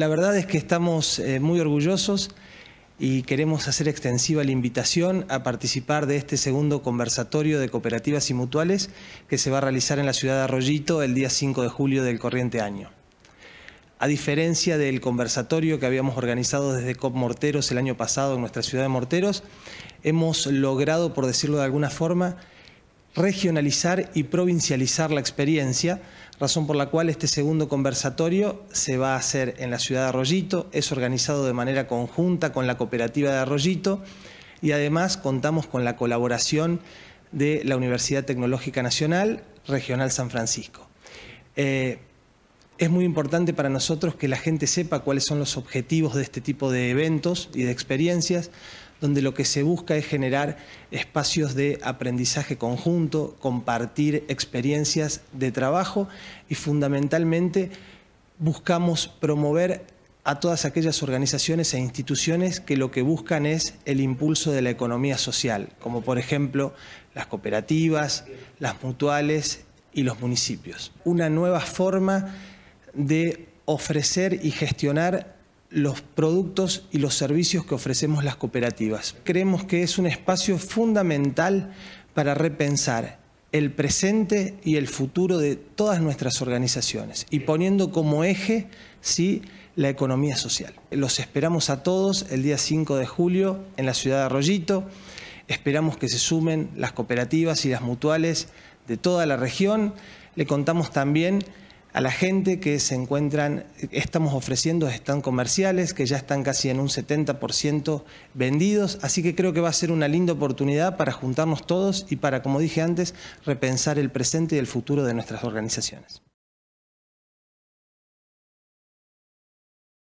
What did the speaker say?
La verdad es que estamos eh, muy orgullosos y queremos hacer extensiva la invitación a participar de este segundo conversatorio de cooperativas y mutuales que se va a realizar en la ciudad de Arroyito el día 5 de julio del corriente año. A diferencia del conversatorio que habíamos organizado desde COP Morteros el año pasado en nuestra ciudad de Morteros, hemos logrado, por decirlo de alguna forma, regionalizar y provincializar la experiencia, razón por la cual este segundo conversatorio se va a hacer en la ciudad de Arroyito, es organizado de manera conjunta con la cooperativa de Arroyito y además contamos con la colaboración de la Universidad Tecnológica Nacional Regional San Francisco. Eh, es muy importante para nosotros que la gente sepa cuáles son los objetivos de este tipo de eventos y de experiencias, donde lo que se busca es generar espacios de aprendizaje conjunto, compartir experiencias de trabajo y fundamentalmente buscamos promover a todas aquellas organizaciones e instituciones que lo que buscan es el impulso de la economía social, como por ejemplo las cooperativas, las mutuales y los municipios. Una nueva forma de ofrecer y gestionar los productos y los servicios que ofrecemos las cooperativas. Creemos que es un espacio fundamental para repensar el presente y el futuro de todas nuestras organizaciones y poniendo como eje, sí, la economía social. Los esperamos a todos el día 5 de julio en la ciudad de Arroyito. Esperamos que se sumen las cooperativas y las mutuales de toda la región. Le contamos también a la gente que se encuentran, estamos ofreciendo stand comerciales que ya están casi en un 70% vendidos, así que creo que va a ser una linda oportunidad para juntarnos todos y para, como dije antes, repensar el presente y el futuro de nuestras organizaciones.